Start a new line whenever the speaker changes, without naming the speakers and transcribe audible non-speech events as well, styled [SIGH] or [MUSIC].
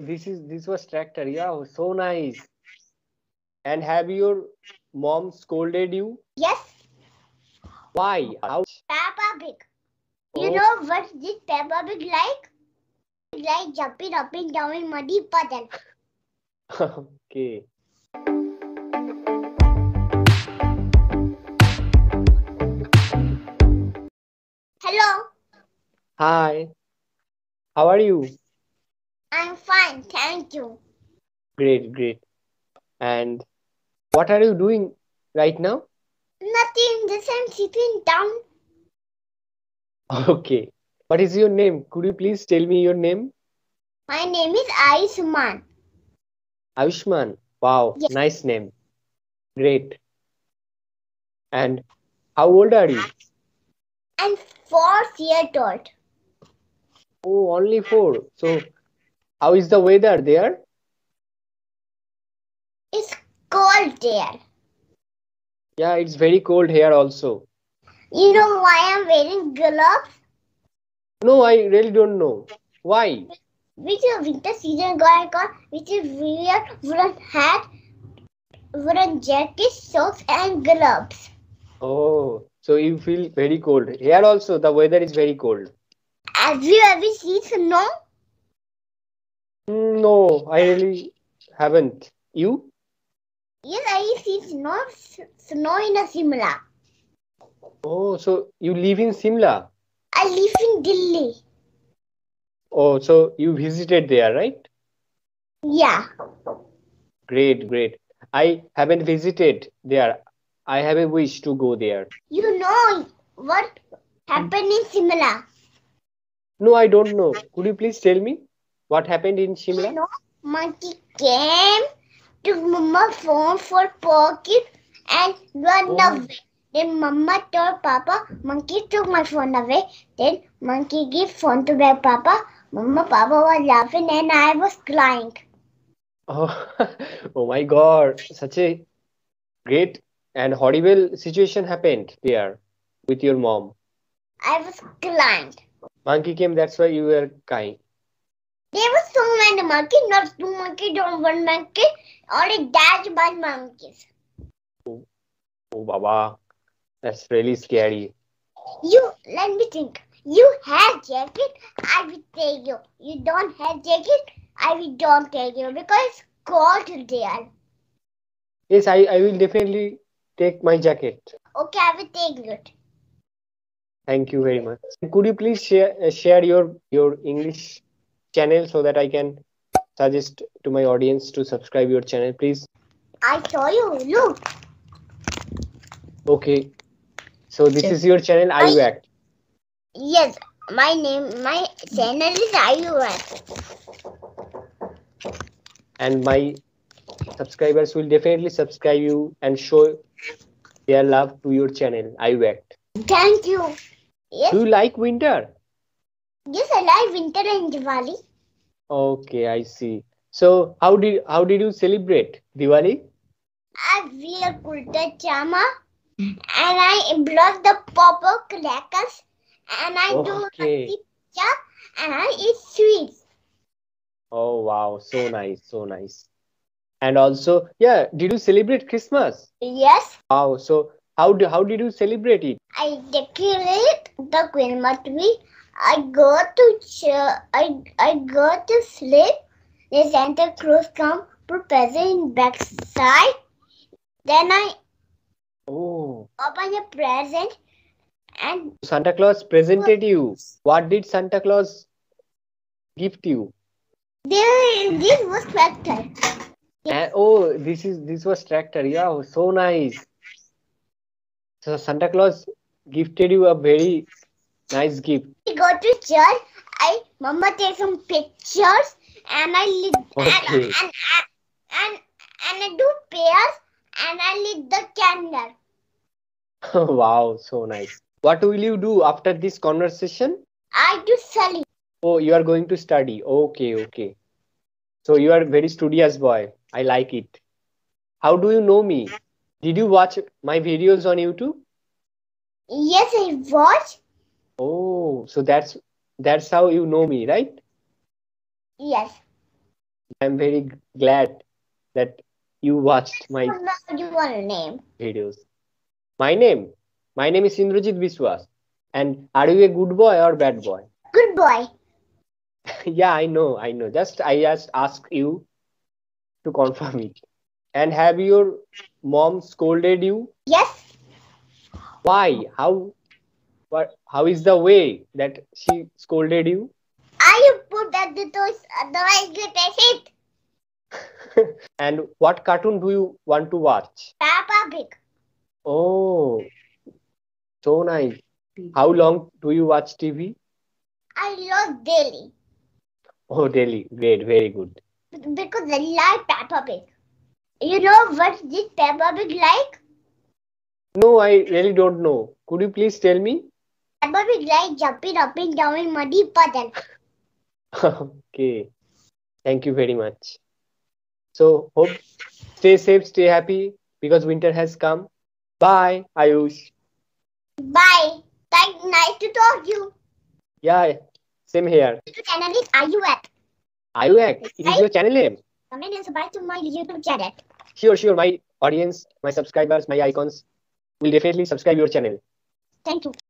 this is this was tractor. Yeah, so nice. And have your mom scolded you? Yes. Why? How? Peppa Pig. You oh. know
what did papa Pig like? Like jumping up and down in muddy puddle. okay. Hello.
Hi. How are you?
I'm fine, thank you.
Great, great. And what are you doing right now?
Nothing, just I'm sitting down.
Okay. What is your name? Could you please tell me your name?
My name is Aishman.
Aishman. Wow, yes. nice name. Great. And how old are you?
I'm four years old.
Oh, only four. So how is the weather there?
It's cold there.
Yeah, it's very cold here also.
You know why I'm wearing gloves?
No, I really don't know. Why?
Which winter season going on, which is wear woolen hat, woolen jacket, socks and gloves.
Oh, so you feel very cold. Here also the weather is very cold.
Have you ever seen snow?
No, I really haven't. You?
Yes, I see snow, snow in a Simla.
Oh, so you live in Simla?
I live in Delhi.
Oh, so you visited there, right? Yeah. Great, great. I haven't visited there. I have a wish to go there.
You know what happened in Simla?
No, I don't know. Could you please tell me? What happened in Shimla? You
know, monkey came, took mama phone for pocket and run oh. away. Then mama told papa, monkey took my phone away. Then monkey gave phone to my papa. Mama, papa was laughing and I was crying.
Oh, [LAUGHS] oh my god, such a great and horrible situation happened there with your mom.
I was crying.
Monkey came, that's why you were crying.
There were so many monkeys, not two monkeys or one monkey, only dash by monkeys.
Oh, oh, Baba, that's really scary.
You, let me think. You have jacket, I will take you. You don't have jacket, I will don't take you because it's cold there.
Yes, I, I will definitely take my jacket.
Okay, I will take it.
Thank you very much. Could you please share, uh, share your, your English channel so that I can suggest to my audience to subscribe your channel, please?
I show you. Look.
Okay. So this is your channel, IUACT.
Yes, my name, my channel is IUACT.
And my subscribers will definitely subscribe you and show their love to your channel, I IUACT.
Thank you. Yes.
Do you like winter?
Yes, I like winter and Diwali.
Okay, I see. So how did how did you celebrate Diwali?
I wear kurta chama and I block the purple crackers and I okay. do pizza and I eat sweets.
Oh wow, so nice, so nice. And also, yeah, did you celebrate Christmas? Yes. Wow, so how do, how did you celebrate it?
I decorate the Christmas tree I go to church, I, I go to sleep. The Santa Claus come put present backside. Then I oh. open a present and
Santa Claus presented you. What did Santa Claus gift you? There, this was tractor. Yes. Uh, oh, this is this was tractor. Yeah, so nice. So Santa Claus gifted you a very nice gift
to church. I mama take some pictures and I lit
okay. [LAUGHS] and, and, and,
and and I do prayers and I lit the candle.
[LAUGHS] wow, so nice. What will you do after this conversation? I do study. Oh, you are going to study. Okay, okay. So you are very studious boy. I like it. How do you know me? Did you watch my videos on YouTube?
Yes, I watch.
Oh, Oh, so that's that's how you know me, right? Yes. I'm very glad that you watched my
name
videos. My name, my name is Indrajit Biswas. And are you a good boy or bad boy? Good boy. [LAUGHS] yeah, I know, I know. Just I just ask you to confirm it. And have your mom scolded you? Yes. Why? How? But how is the way that she scolded you?
I put that the otherwise get
it. and what cartoon do you want to watch?
Peppa Pig.
Oh, so nice. How long do you watch TV?
I love daily.
Oh, daily. Great. Very good.
Because I like Peppa Pig. You know what did Peppa Pig like?
No, I really don't know. Could you please tell me?
That baby like jumping up and down in muddy puddle.
okay. Thank you very much. So hope stay safe, stay happy because winter has come. Bye, Ayush.
Bye. Thank, nice to talk to you.
Yeah, same here.
Your channel is IUAC.
Is It is your channel name?
Comment and subscribe to my YouTube channel.
Sure, sure. My audience, my subscribers, my icons will definitely subscribe your channel.
Thank you.